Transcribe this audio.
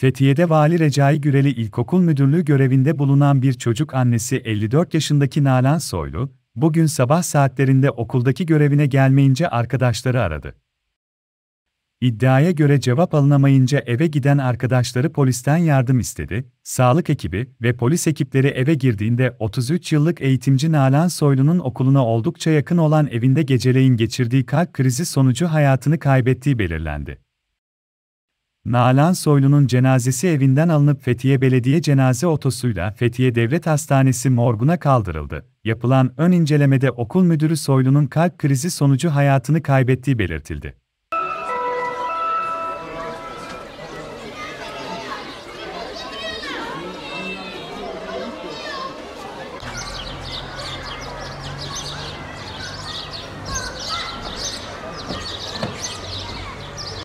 Fethiye'de Vali Recai Güreli İlkokul Müdürlüğü görevinde bulunan bir çocuk annesi 54 yaşındaki Nalan Soylu, bugün sabah saatlerinde okuldaki görevine gelmeyince arkadaşları aradı. İddiaya göre cevap alınamayınca eve giden arkadaşları polisten yardım istedi. Sağlık ekibi ve polis ekipleri eve girdiğinde 33 yıllık eğitimci Nalan Soylu'nun okuluna oldukça yakın olan evinde geceleyin geçirdiği kalp krizi sonucu hayatını kaybettiği belirlendi. Nalan Soylu'nun cenazesi evinden alınıp Fethiye Belediye cenaze otosuyla Fethiye Devlet Hastanesi morguna kaldırıldı. Yapılan ön incelemede okul müdürü Soylu'nun kalp krizi sonucu hayatını kaybettiği belirtildi.